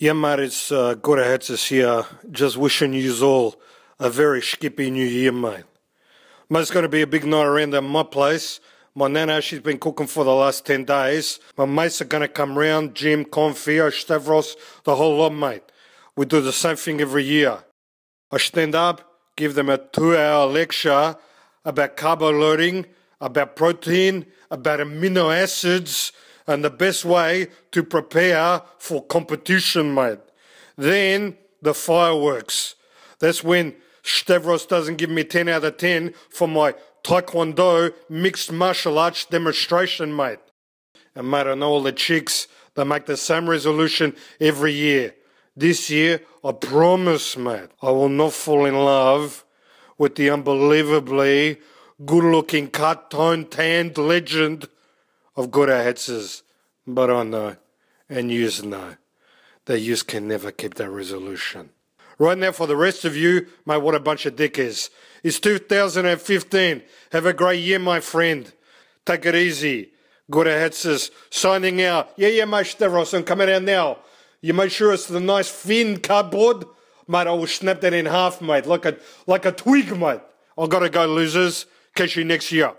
Yeah, mate, it's uh, Gora Hatzis here. Just wishing you all a very skippy new year, mate. Mate, it's going to be a big night around at my place. My nana, she's been cooking for the last 10 days. My mates are going to come round, Jim, Confio, Stavros, the whole lot, mate. We do the same thing every year. I stand up, give them a two-hour lecture about carbo loading, about protein, about amino acids, and the best way to prepare for competition, mate. Then the fireworks. That's when Stavros doesn't give me 10 out of 10 for my Taekwondo mixed martial arts demonstration, mate. And mate, I know all the chicks that make the same resolution every year. This year, I promise, mate, I will not fall in love with the unbelievably good looking cartoon tanned legend of good heads, but I know, and use know, The youth can never keep that resolution. Right now, for the rest of you, mate, what a bunch of dickers! It's 2015. Have a great year, my friend. Take it easy. Good heads signing out. Yeah, yeah, my Stavros, I'm coming out now. You made sure it's the nice thin cardboard. Mate, I will snap that in half, mate, like a, like a twig, mate. i got to go, losers. Catch you next year.